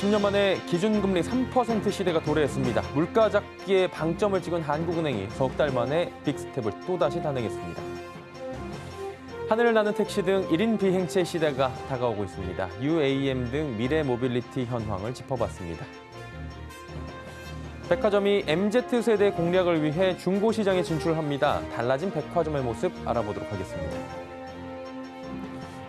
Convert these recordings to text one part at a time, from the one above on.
10년 만에 기준금리 3% 시대가 도래했습니다. 물가 잡기에 방점을 찍은 한국은행이 석달 만에 빅스텝을 또다시 단행했습니다. 하늘을 나는 택시 등 1인 비행체 시대가 다가오고 있습니다. UAM 등 미래 모빌리티 현황을 짚어봤습니다. 백화점이 MZ세대 공략을 위해 중고시장에 진출합니다. 달라진 백화점의 모습 알아보도록 하겠습니다.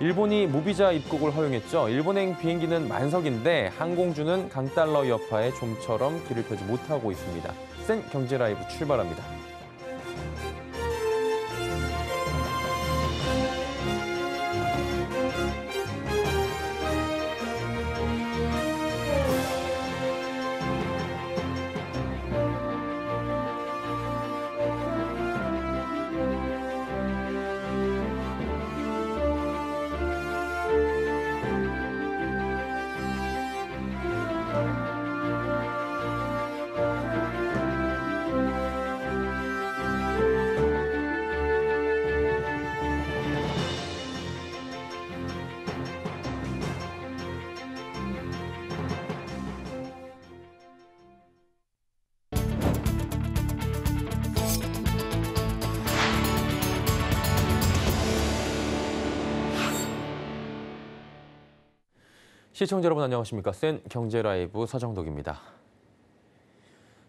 일본이 무비자 입국을 허용했죠. 일본행 비행기는 만석인데 항공주는 강달러 여파에 좀처럼 길을 펴지 못하고 있습니다. 센 경제라이브 출발합니다. 시청자 여러분 안녕하십니까. 센 경제라이브 서정덕입니다.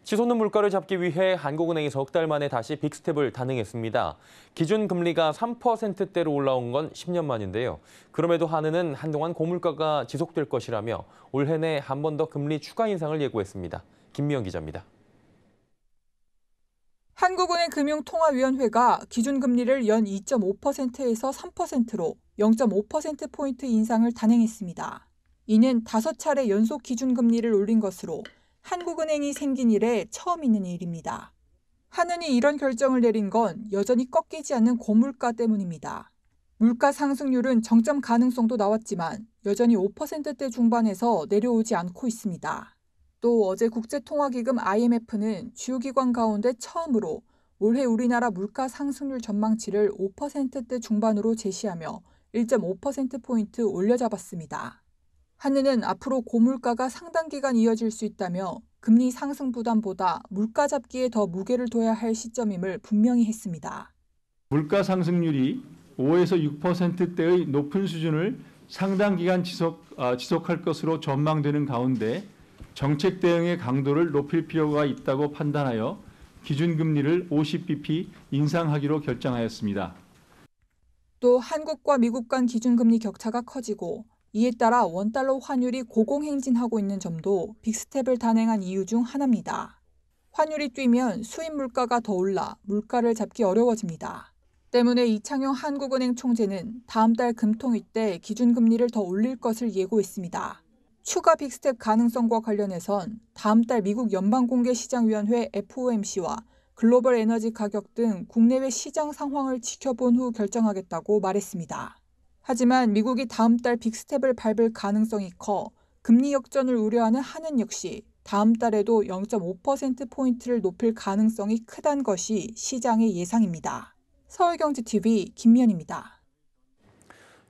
치솟는 물가를 잡기 위해 한국은행이 석 달 만에 다시 빅스텝을 단행했습니다. 기준 금리가 3%대로 올라온 건 10년 만인데요. 그럼에도 한은은 한동안 고물가가 지속될 것이라며 올해 내 한 번 더 금리 추가 인상을 예고했습니다. 김미영 기자입니다. 한국은행 금융통화위원회가 기준금리를 연 2.5%에서 3%로 0.5%포인트 인상을 단행했습니다. 이는 다섯 차례 연속 기준금리를 올린 것으로 한국은행이 생긴 이래 처음 있는 일입니다. 하느니 이런 결정을 내린 건 여전히 꺾이지 않는 고물가 때문입니다. 물가 상승률은 정점 가능성도 나왔지만 여전히 5%대 중반에서 내려오지 않고 있습니다. 또 어제 국제통화기금 IMF는 주요 기관 가운데 처음으로 올해 우리나라 물가 상승률 전망치를 5%대 중반으로 제시하며 1.5%포인트 올려잡았습니다. 한은은 앞으로 고물가가 상당 기간 이어질 수 있다며 금리 상승 부담보다 물가 잡기에 더 무게를 둬야 할 시점임을 분명히 했습니다. 물가 상승률이 5에서 6%대의 높은 수준을 상당 기간 지속, 아, 지속할 것으로 전망되는 가운데 정책 대응의 강도를 높일 필요가 있다고 판단하여 기준금리를 50bp 인상하기로 결정하였습니다. 또 한국과 미국 간 기준금리 격차가 커지고 이에 따라 원달러 환율이 고공행진하고 있는 점도 빅스텝을 단행한 이유 중 하나입니다. 환율이 뛰면 수입 물가가 더 올라 물가를 잡기 어려워집니다. 때문에 이창용 한국은행 총재는 다음 달 금통위 때 기준금리를 더 올릴 것을 예고했습니다. 추가 빅스텝 가능성과 관련해선 다음 달 미국 연방공개시장위원회 FOMC와 글로벌 에너지 가격 등 국내외 시장 상황을 지켜본 후 결정하겠다고 말했습니다. 하지만 미국이 다음 달 빅스텝을 밟을 가능성이 커 금리 역전을 우려하는 한은 역시 다음 달에도 0.5%포인트를 높일 가능성이 크단 것이 시장의 예상입니다. 서울경제TV 김면입니다.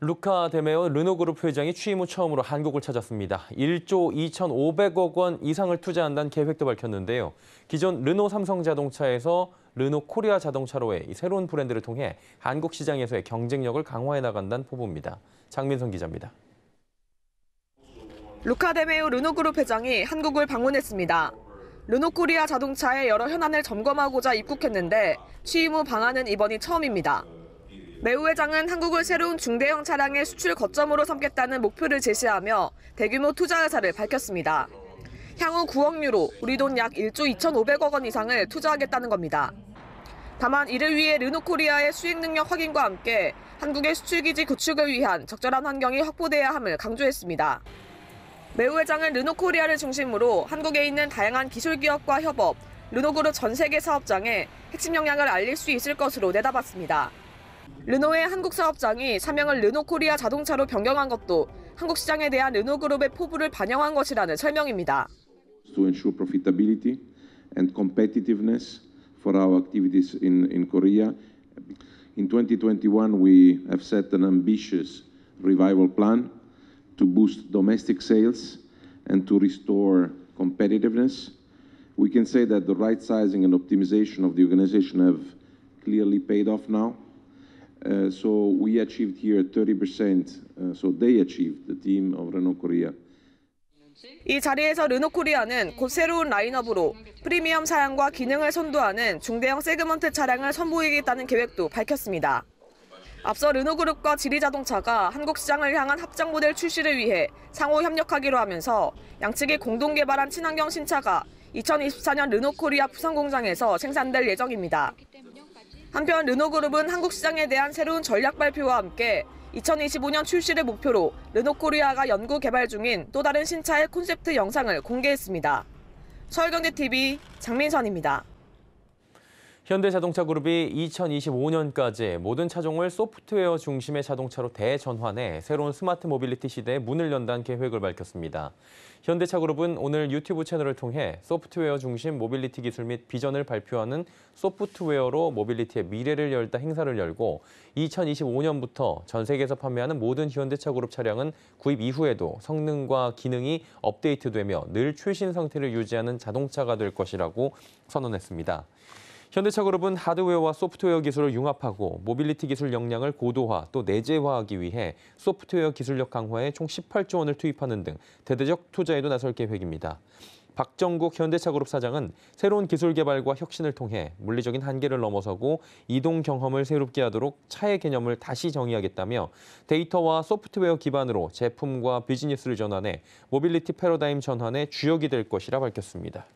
루카 데메오 르노그룹 회장이 취임 후 처음으로 한국을 찾았습니다. 1조 2,500억 원 이상을 투자한다는 계획도 밝혔는데요. 기존 르노 삼성 자동차에서 르노 코리아 자동차로의 새로운 브랜드를 통해 한국 시장에서의 경쟁력을 강화해 나간다는 포부입니다. 장민성 기자입니다. 루카 데메오 르노그룹 회장이 한국을 방문했습니다. 르노코리아 자동차의 여러 현안을 점검하고자 입국했는데 취임 후 방한은 이번이 처음입니다. 매우 회장은 한국을 새로운 중대형 차량의 수출 거점으로 삼겠다는 목표를 제시하며 대규모 투자 의사를 밝혔습니다. 향후 9억 유로, 우리 돈 약 1조 2,500억 원 이상을 투자하겠다는 겁니다. 다만 이를 위해 르노코리아의 수익 능력 확인과 함께 한국의 수출기지 구축을 위한 적절한 환경이 확보돼야 함을 강조했습니다. 매우 회장은 르노코리아를 중심으로 한국에 있는 다양한 기술기업과 협업, 르노그룹 전 세계 사업장에 핵심 역량을 알릴 수 있을 것으로 내다봤습니다. 르노의 한국 사업장이 사명을 르노코리아 자동차로 변경한 것도 한국 시장에 대한 르노그룹의 포부를 반영한 것이라는 설명입니다. To ensure profitability and competitiveness for our activities in in Korea. In 2021 we have set an ambitious revival plan to boost domestic sales and to restore competitiveness. We can say that the right sizing and optimization of the organization have clearly paid off now. Uh, so we achieved here 30%. Uh, so they achieved, the team of Renault Korea. 이 자리에서 르노 코리아는 곧 새로운 라인업으로 프리미엄 사양과 기능을 선도하는 중대형 세그먼트 차량을 선보이겠다는 계획도 밝혔습니다. 앞서 르노그룹과 지리자동차가 한국 시장을 향한 합작 모델 출시를 위해 상호 협력하기로 하면서 양측이 공동 개발한 친환경 신차가 2024년 르노코리아 부산 공장에서 생산될 예정입니다. 한편 르노그룹은 한국 시장에 대한 새로운 전략 발표와 함께 2025년 출시를 목표로 르노코리아가 연구 개발 중인 또 다른 신차의 콘셉트 영상을 공개했습니다. 서울경제TV 장민선입니다. 현대자동차그룹이 2025년까지 모든 차종을 소프트웨어 중심의 자동차로 대전환해 새로운 스마트 모빌리티 시대에 문을 연다는 계획을 밝혔습니다. 현대차그룹은 오늘 유튜브 채널을 통해 소프트웨어 중심 모빌리티 기술 및 비전을 발표하는 소프트웨어로 모빌리티의 미래를 열다 행사를 열고 2025년부터 전 세계에서 판매하는 모든 현대차그룹 차량은 구입 이후에도 성능과 기능이 업데이트되며 늘 최신 상태를 유지하는 자동차가 될 것이라고 선언했습니다. 현대차그룹은 하드웨어와 소프트웨어 기술을 융합하고 모빌리티 기술 역량을 고도화 또 내재화하기 위해 소프트웨어 기술력 강화에 총 18조 원을 투입하는 등 대대적 투자에도 나설 계획입니다. 박정국 현대차그룹 사장은 새로운 기술 개발과 혁신을 통해 물리적인 한계를 넘어서고 이동 경험을 새롭게 하도록 차의 개념을 다시 정의하겠다며 데이터와 소프트웨어 기반으로 제품과 비즈니스를 전환해 모빌리티 패러다임 전환의 주역이 될 것이라 밝혔습니다.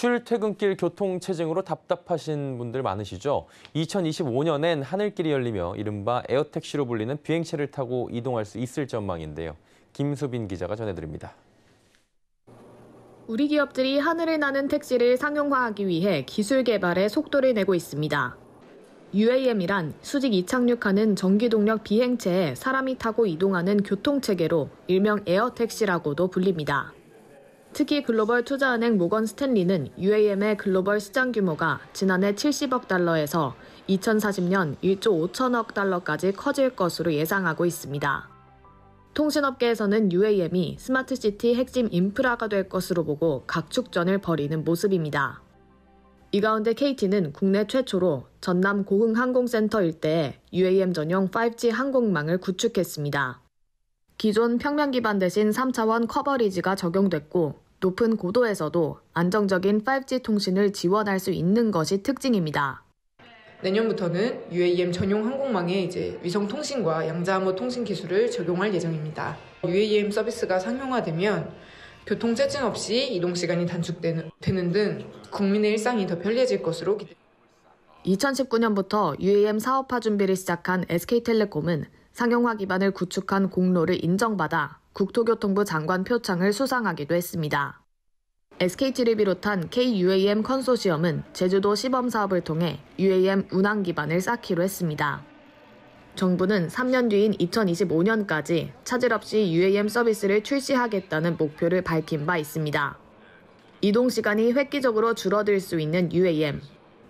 출퇴근길 교통체증으로 답답하신 분들 많으시죠? 2025년엔 하늘길이 열리며 이른바 에어택시로 불리는 비행체를 타고 이동할 수 있을 전망인데요. 김수빈 기자가 전해드립니다. 우리 기업들이 하늘을 나는 택시를 상용화하기 위해 기술 개발에 속도를 내고 있습니다. UAM이란 수직 이착륙하는 전기동력 비행체에 사람이 타고 이동하는 교통체계로 일명 에어택시라고도 불립니다. 특히 글로벌 투자은행 모건 스탠리는 UAM의 글로벌 시장 규모가 지난해 70억 달러에서 2040년 1조 5천억 달러까지 커질 것으로 예상하고 있습니다. 통신업계에서는 UAM이 스마트시티 핵심 인프라가 될 것으로 보고 각축전을 벌이는 모습입니다. 이 가운데 KT는 국내 최초로 전남 고흥 항공센터 일대에 UAM 전용 5G 항공망을 구축했습니다. 기존 평면 기반 대신 3차원 커버리지가 적용됐고 높은 고도에서도 안정적인 5G 통신을 지원할 수 있는 것이 특징입니다. 내년부터는 UAM 전용 항공망에 이제 위성 통신과 양자암호 통신 기술을 적용할 예정입니다. UAM 서비스가 상용화되면 교통 체증 없이 이동 시간이 단축되는 등 국민의 일상이 더 편리해질 것으로 기대. 됩니다 2019년부터 UAM 사업화 준비를 시작한 SK텔레콤은 상용화 기반을 구축한 공로를 인정받아 국토교통부 장관 표창을 수상하기도 했습니다. SKT를 비롯한 KUAM 컨소시엄은 제주도 시범 사업을 통해 UAM 운항 기반을 쌓기로 했습니다. 정부는 3년 뒤인 2025년까지 차질 없이 UAM 서비스를 출시하겠다는 목표를 밝힌 바 있습니다. 이동 시간이 획기적으로 줄어들 수 있는 UAM,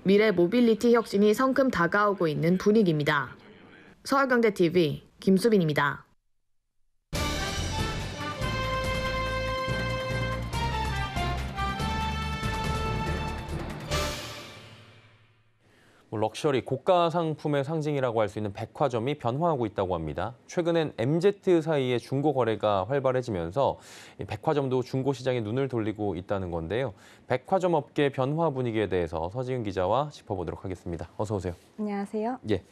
미래 모빌리티 혁신이 성큼 다가오고 있는 분위기입니다. 서울경제 TV 김수빈입니다. 뭐 럭셔리 고가 상품의 상징이라고 할 수 있는 백화점이 변화하고 있다고 합니다. 최근엔 MZ 사이의 중고 거래가 활발해지면서 백화점도 중고 시장에 눈을 돌리고 있다는 건데요. 백화점 업계 변화 분위기에 대해서 서지은 기자와 짚어보도록 하겠습니다. 어서 오세요. 안녕하세요. 예.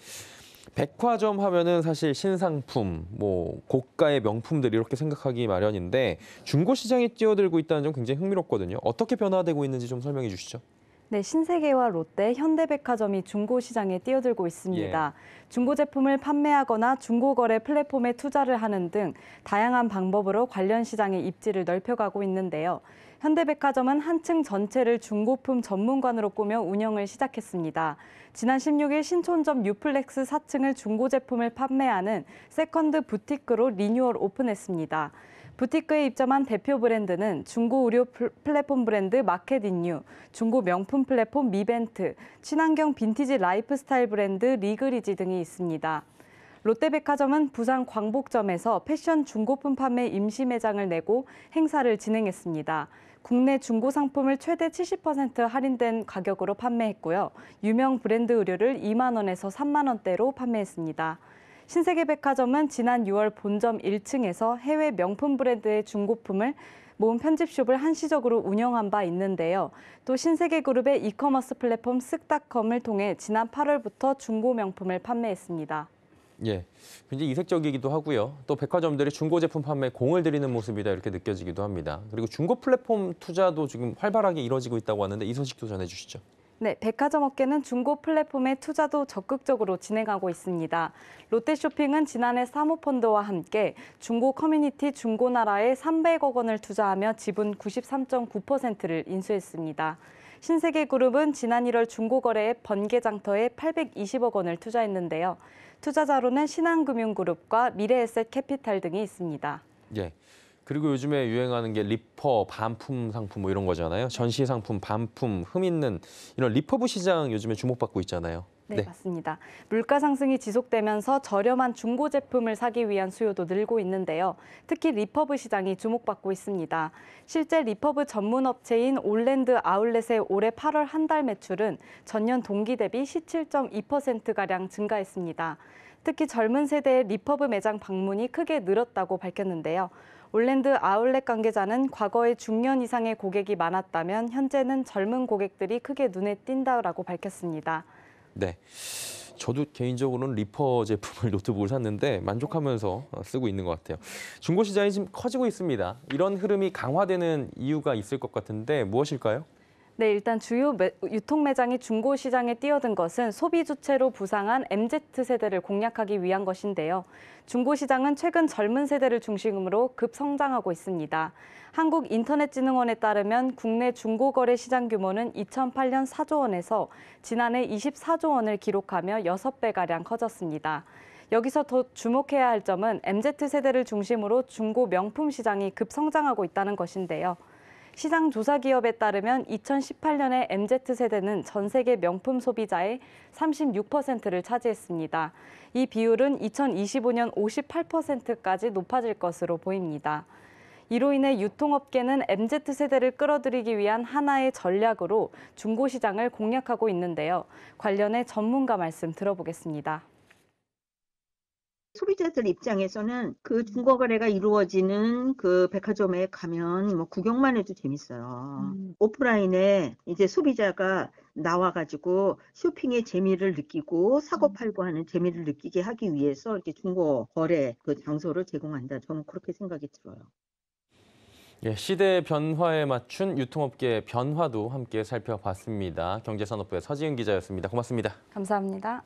백화점 하면은 사실 신상품, 뭐 고가의 명품들 이렇게 생각하기 마련인데 중고 시장에 뛰어들고 있다는 점 굉장히 흥미롭거든요. 어떻게 변화되고 있는지 좀 설명해 주시죠. 네, 신세계와 롯데, 현대백화점이 중고 시장에 뛰어들고 있습니다. 예. 중고 제품을 판매하거나 중고 거래 플랫폼에 투자를 하는 등 다양한 방법으로 관련 시장의 입지를 넓혀가고 있는데요. 현대백화점은 한층 전체를 중고품 전문관으로 꾸며 운영을 시작했습니다. 지난 16일 신촌점 뉴플렉스 4층을 중고 제품을 판매하는 세컨드 부티크로 리뉴얼 오픈했습니다. 부티크에 입점한 대표 브랜드는 중고 의류 플랫폼 브랜드 마켓인뉴, 중고 명품 플랫폼 미벤트, 친환경 빈티지 라이프스타일 브랜드 리그리지 등이 있습니다. 롯데백화점은 부산 광복점에서 패션 중고품 판매 임시 매장을 내고 행사를 진행했습니다. 국내 중고 상품을 최대 70% 할인된 가격으로 판매했고요. 유명 브랜드 의류를 2만 원에서 3만 원대로 판매했습니다. 신세계백화점은 지난 6월 본점 1층에서 해외 명품 브랜드의 중고품을 모음 편집숍을 한시적으로 운영한 바 있는데요. 또 신세계그룹의 이커머스 플랫폼 쓱닷컴을 통해 지난 8월부터 중고 명품을 판매했습니다. 예, 굉장히 이색적이기도 하고요. 또 백화점들이 중고 제품 판매 공을 들이는 모습이다 이렇게 느껴지기도 합니다. 그리고 중고 플랫폼 투자도 지금 활발하게 이뤄지고 있다고 하는데 이 소식도 전해주시죠. 네, 백화점 업계는 중고 플랫폼의 투자도 적극적으로 진행하고 있습니다. 롯데쇼핑은 지난해 사모펀드와 함께 중고 커뮤니티 중고나라에 300억 원을 투자하며 지분 93.9%를 인수했습니다. 신세계그룹은 지난 1월 중고거래 앱 번개장터에 820억 원을 투자했는데요. 투자자로는 신한금융그룹과 미래에셋캐피탈 등이 있습니다. 예. 그리고 요즘에 유행하는 게 리퍼, 반품 상품 뭐 이런 거잖아요. 전시 상품, 반품, 흠 있는 이런 리퍼브 시장 요즘에 주목받고 있잖아요. 네, 네, 맞습니다. 물가 상승이 지속되면서 저렴한 중고 제품을 사기 위한 수요도 늘고 있는데요. 특히 리퍼브 시장이 주목받고 있습니다. 실제 리퍼브 전문 업체인 올랜드 아울렛의 올해 8월 한 달 매출은 전년 동기 대비 17.2%가량 증가했습니다. 특히 젊은 세대의 리퍼브 매장 방문이 크게 늘었다고 밝혔는데요. 올랜드 아울렛 관계자는 과거에 중년 이상의 고객이 많았다면 현재는 젊은 고객들이 크게 눈에 띈다라고 밝혔습니다. 네. 저도 개인적으로는 리퍼 제품을 노트북을 샀는데 만족하면서 쓰고 있는 것 같아요. 중고 시장이 지금 커지고 있습니다. 이런 흐름이 강화되는 이유가 있을 것 같은데 무엇일까요? 네, 일단 주요 매, 유통 매장이 중고 시장에 뛰어든 것은 소비 주체로 부상한 MZ 세대를 공략하기 위한 것인데요. 중고 시장은 최근 젊은 세대를 중심으로 급성장하고 있습니다. 한국인터넷진흥원에 따르면 국내 중고 거래 시장 규모는 2008년 4조 원에서 지난해 24조 원을 기록하며 6배 가량 커졌습니다. 여기서 더 주목해야 할 점은 MZ 세대를 중심으로 중고 명품 시장이 급성장하고 있다는 것인데요. 시장 조사 기업에 따르면 2018년에 MZ세대는 전 세계 명품 소비자의 36%를 차지했습니다. 이 비율은 2025년 58%까지 높아질 것으로 보입니다. 이로 인해 유통업계는 MZ세대를 끌어들이기 위한 하나의 전략으로 중고시장을 공략하고 있는데요. 관련해 전문가 말씀 들어보겠습니다. 소비자들 입장에서는 그 중고 거래가 이루어지는 그 백화점에 가면 뭐 구경만 해도 재밌어요. 음. 오프라인에 이제 소비자가 나와가지고 쇼핑의 재미를 느끼고 사고 음. 팔고 하는 재미를 느끼게 하기 위해서 이렇게 중고 거래 그 장소를 제공한다. 저는 그렇게 생각이 들어요. 예, 시대의 변화에 맞춘 유통업계의 변화도 함께 살펴봤습니다. 경제산업부의 서지은 기자였습니다. 고맙습니다. 감사합니다.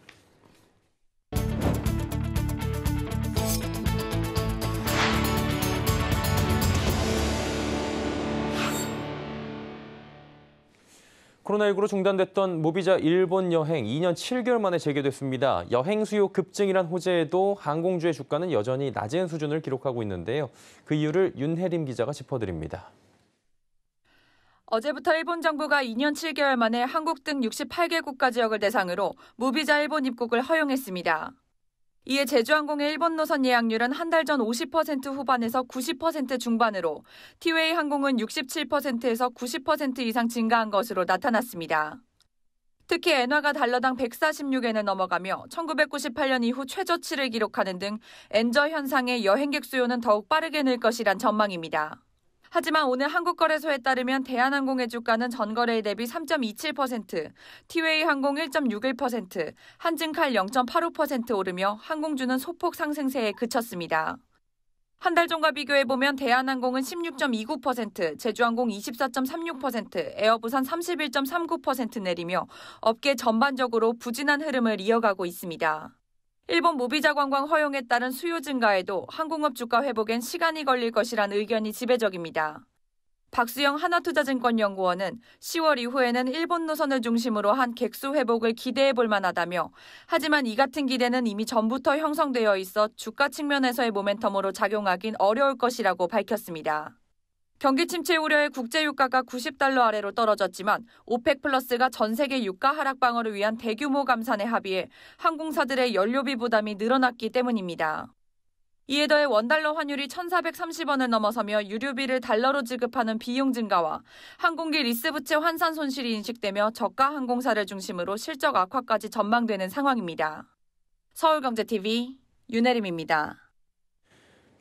코로나19로 중단됐던 모비자 일본 여행 2년 7개월 만에 재개됐습니다. 여행 수요 급증이란 호재에도 항공주의 주가는 여전히 낮은 수준을 기록하고 있는데요. 그 이유를 윤혜림 기자가 짚어드립니다. 어제부터 일본 정부가 2년 7개월 만에 한국 등 68개 국가 지역을 대상으로 무비자 일본 입국을 허용했습니다. 이에 제주항공의 일본 노선 예약률은 한 달 전 50% 후반에서 90% 중반으로 티웨이 항공은 67%에서 90% 이상 증가한 것으로 나타났습니다. 특히 엔화가 달러당 146엔에 넘어가며 1998년 이후 최저치를 기록하는 등 엔저 현상의 여행객 수요는 더욱 빠르게 늘 것이란 전망입니다. 하지만 오늘 한국거래소에 따르면 대한항공의 주가는 전거래일 대비 3.27%, 티웨이 항공 1.61%, 한증칼 0.85% 오르며 항공주는 소폭 상승세에 그쳤습니다. 한 달 전과 비교해보면 대한항공은 16.29%, 제주항공 24.36%, 에어부산 31.39% 내리며 업계 전반적으로 부진한 흐름을 이어가고 있습니다. 일본 무비자 관광 허용에 따른 수요 증가에도 항공업 주가 회복엔 시간이 걸릴 것이란 의견이 지배적입니다. 박수영 하나투자증권연구원은 10월 이후에는 일본 노선을 중심으로 한 객수 회복을 기대해 볼 만하다며 하지만 이 같은 기대는 이미 전부터 형성되어 있어 주가 측면에서의 모멘텀으로 작용하긴 어려울 것이라고 밝혔습니다. 경기 침체 우려에 국제 유가가 90달러 아래로 떨어졌지만 오펙 플러스가 전 세계 유가 하락 방어를 위한 대규모 감산에 합의해 항공사들의 연료비 부담이 늘어났기 때문입니다. 이에 더해 원달러 환율이 1,430원을 넘어서며 유류비를 달러로 지급하는 비용 증가와 항공기 리스 부채 환산 손실이 인식되며 저가 항공사를 중심으로 실적 악화까지 전망되는 상황입니다. 서울경제TV 윤혜림입니다.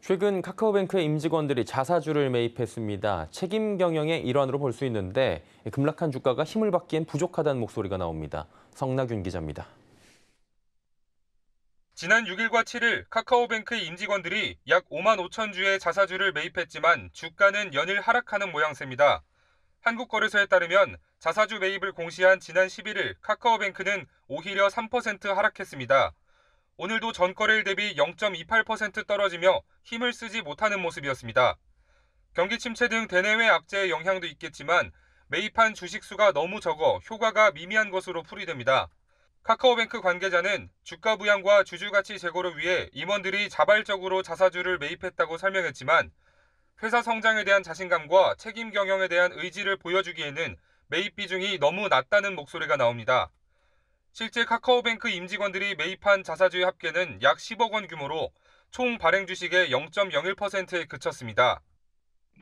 최근 카카오뱅크의 임직원들이 자사주를 매입했습니다. 책임 경영의 일환으로 볼 수 있는데 급락한 주가가 힘을 받기엔 부족하다는 목소리가 나옵니다. 성나균 기자입니다. 지난 6일과 7일 카카오뱅크의 임직원들이 약 5만 5천 주의 자사주를 매입했지만 주가는 연일 하락하는 모양새입니다. 한국거래소에 따르면 자사주 매입을 공시한 지난 11일 카카오뱅크는 오히려 3% 하락했습니다. 오늘도 전거래일 대비 0.28% 떨어지며 힘을 쓰지 못하는 모습이었습니다. 경기 침체 등 대내외 악재의 영향도 있겠지만 매입한 주식수가 너무 적어 효과가 미미한 것으로 풀이됩니다. 카카오뱅크 관계자는 주가 부양과 주주 가치 제고를 위해 임원들이 자발적으로 자사주를 매입했다고 설명했지만 회사 성장에 대한 자신감과 책임 경영에 대한 의지를 보여주기에는 매입 비중이 너무 낮다는 목소리가 나옵니다. 실제 카카오뱅크 임직원들이 매입한 자사주의 합계는 약 10억 원 규모로 총 발행 주식의 0.01%에 그쳤습니다.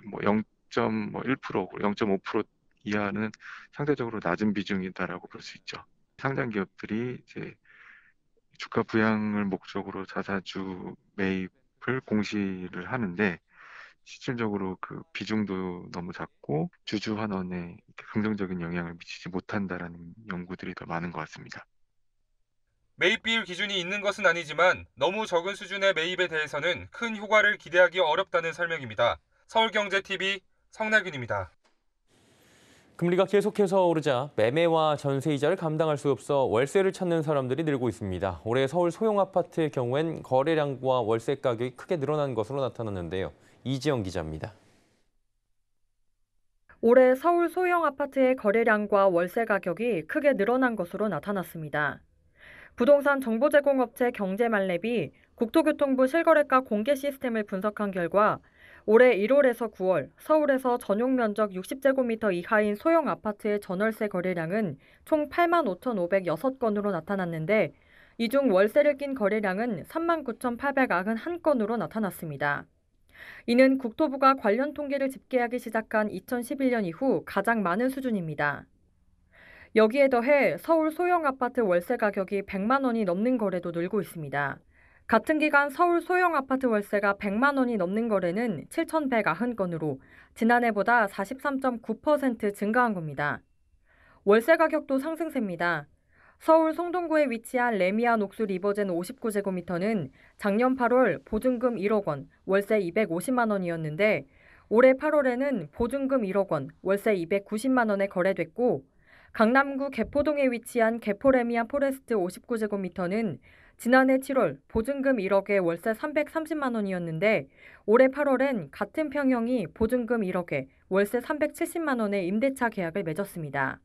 뭐 0.1%, 0.5% 이하는 상대적으로 낮은 비중이다라고 볼 수 있죠. 상장 기업들이 이제 주가 부양을 목적으로 자사주 매입을 공시를 하는데 실질적으로 그 비중도 너무 작고 주주 환원에 긍정적인 영향을 미치지 못한다라는 연구들이 더 많은 것 같습니다. 매입 비율 기준이 있는 것은 아니지만 너무 적은 수준의 매입에 대해서는 큰 효과를 기대하기 어렵다는 설명입니다. 서울경제TV 성나균입니다. 금리가 계속해서 오르자 매매와 전세 이자를 감당할 수 없어 월세를 찾는 사람들이 늘고 있습니다. 올해 서울 소형 아파트의 경우엔 거래량과 월세 가격이 크게 늘어난 것으로 나타났는데요. 이지영 기자입니다. 올해 서울 소형 아파트의 거래량과 월세 가격이 크게 늘어난 것으로 나타났습니다. 부동산 정보 제공업체 경제만렙이 국토교통부 실거래가 공개 시스템을 분석한 결과 올해 1월에서 9월 서울에서 전용 면적 60제곱미터 이하인 소형 아파트의 전월세 거래량은 총 85,506건으로 나타났는데 이 중 월세를 낀 거래량은 39,891건으로 나타났습니다. 이는 국토부가 관련 통계를 집계하기 시작한 2011년 이후 가장 많은 수준입니다. 여기에 더해 서울 소형 아파트 월세 가격이 100만 원이 넘는 거래도 늘고 있습니다. 같은 기간 서울 소형 아파트 월세가 100만 원이 넘는 거래는 7,190건으로 지난해보다 43.9% 증가한 겁니다. 월세 가격도 상승세입니다. 서울 송동구에 위치한 레미아 녹수 리버젠 59제곱미터는 작년 8월 보증금 1억 원, 월세 250만 원이었는데 올해 8월에는 보증금 1억 원, 월세 290만 원에 거래됐고 강남구 개포동에 위치한 개포레미아 포레스트 59제곱미터는 지난해 7월 보증금 1억에 월세 330만 원이었는데 올해 8월엔 같은 평형이 보증금 1억에 월세 370만 원의 임대차 계약을 맺었습니다.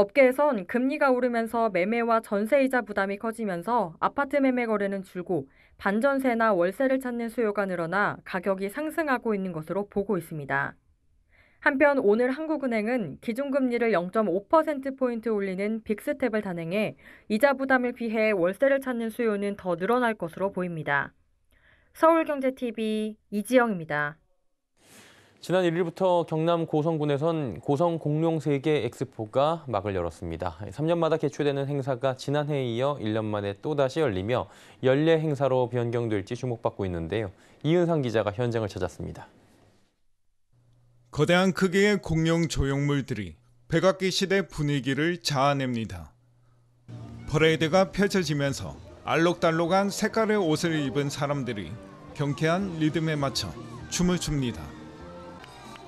업계에선 금리가 오르면서 매매와 전세이자 부담이 커지면서 아파트 매매 거래는 줄고 반전세나 월세를 찾는 수요가 늘어나 가격이 상승하고 있는 것으로 보고 있습니다. 한편 오늘 한국은행은 기준금리를 0.5%포인트 올리는 빅스텝을 단행해 이자 부담을 피해 월세를 찾는 수요는 더 늘어날 것으로 보입니다. 서울경제TV 이지영입니다. 지난 1일부터 경남 고성군에선 고성 공룡 세계 엑스포가 막을 열었습니다. 3년마다 개최되는 행사가 지난해에 이어 1년 만에 또다시 열리며 연례 행사로 변경될지 주목받고 있는데요. 이은상 기자가 현장을 찾았습니다. 거대한 크기의 공룡 조형물들이 백악기 시대 분위기를 자아냅니다. 퍼레이드가 펼쳐지면서 알록달록한 색깔의 옷을 입은 사람들이 경쾌한 리듬에 맞춰 춤을 춥니다.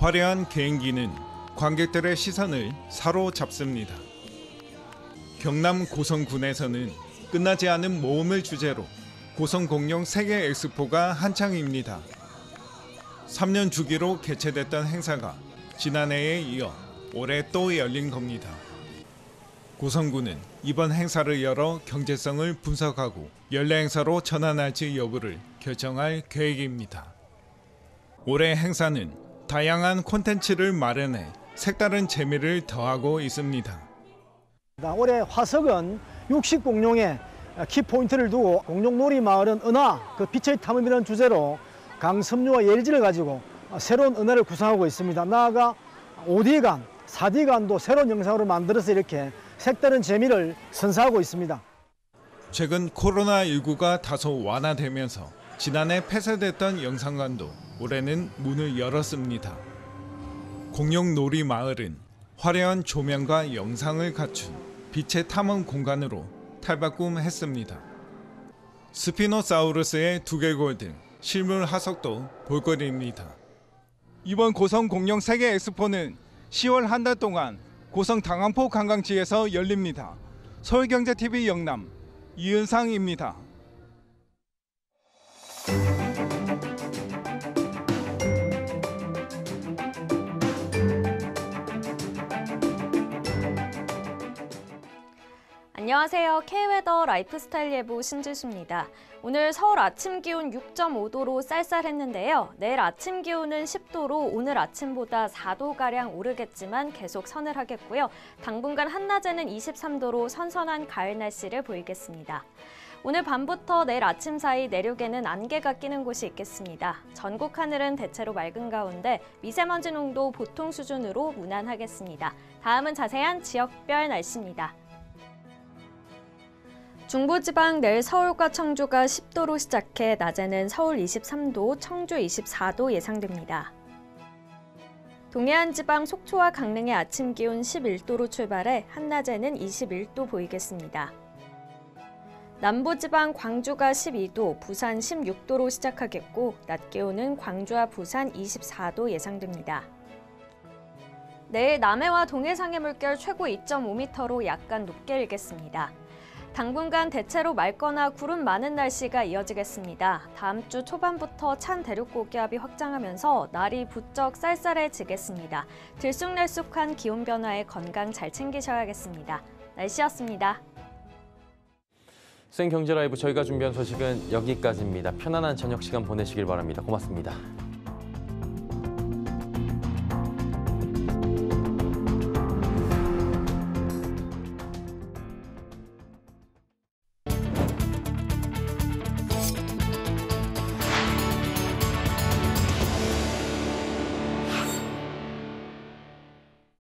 화려한 개인기는 관객들의 시선을 사로잡습니다. 경남 고성군에서는 끝나지 않은 모험을 주제로 고성 공룡 세계 엑스포가 한창입니다. 3년 주기로 개최됐던 행사가 지난해에 이어 올해 또 열린 겁니다. 고성군은 이번 행사를 열어 경제성을 분석하고 연례 행사로 전환할지 여부를 결정할 계획입니다. 올해 행사는 다양한 콘텐츠를 마련해 색다른 재미를 더하고 있습니다. 올해 화석은 60공룡에 키포인트를 두고 공룡놀이 마을은 은하, 그 빛의 탐험이라는 주제로 강섬유와 예리지를 가지고 새로운 은하를 구상하고 있습니다. 나아가 5D관, 4D관도 새로운 영상으로 만들어서 이렇게 색다른 재미를 선사하고 있습니다. 최근 코로나19가 다소 완화되면서 지난해 폐쇄됐던 영상관도 올해는 문을 열었습니다. 공룡놀이 마을은 화려한 조명과 영상을 갖춘 빛의 탐험 공간으로 탈바꿈했습니다. 스피노사우루스의 두개골 등 실물 하석도 볼거리입니다. 이번 고성 공룡 세계 엑스포는 10월 한 달 동안 고성 당암포 관광지에서 열립니다. 서울경제TV 영남 이은상입니다. 안녕하세요. K웨더 라이프스타일 예보 신지수입니다. 오늘 서울 아침 기온 6.5도로 쌀쌀했는데요. 내일 아침 기온은 10도로 오늘 아침보다 4도가량 오르겠지만 계속 서늘하겠고요. 당분간 한낮에는 23도로 선선한 가을 날씨를 보이겠습니다. 오늘 밤부터 내일 아침 사이 내륙에는 안개가 끼는 곳이 있겠습니다. 전국 하늘은 대체로 맑은 가운데 미세먼지 농도 보통 수준으로 무난하겠습니다. 다음은 자세한 지역별 날씨입니다. 중부지방 내일 서울과 청주가 10도로 시작해 낮에는 서울 23도, 청주 24도 예상됩니다. 동해안 지방 속초와 강릉의 아침 기온 11도로 출발해 한낮에는 21도 보이겠습니다. 남부지방 광주가 12도, 부산 16도로 시작하겠고 낮 기온은 광주와 부산 24도 예상됩니다. 내일 남해와 동해상의 물결 최고 2.5m로 약간 높게 일겠습니다. 당분간 대체로 맑거나 구름 많은 날씨가 이어지겠습니다. 다음 주 초반부터 찬 대륙 고기압이 확장하면서 날이 부쩍 쌀쌀해지겠습니다. 들쑥날쑥한 기온 변화에 건강 잘 챙기셔야겠습니다. 날씨였습니다. 생경제 라이브 저희가 준비한 소식은 여기까지입니다. 편안한 저녁 시간 보내시길 바랍니다. 고맙습니다.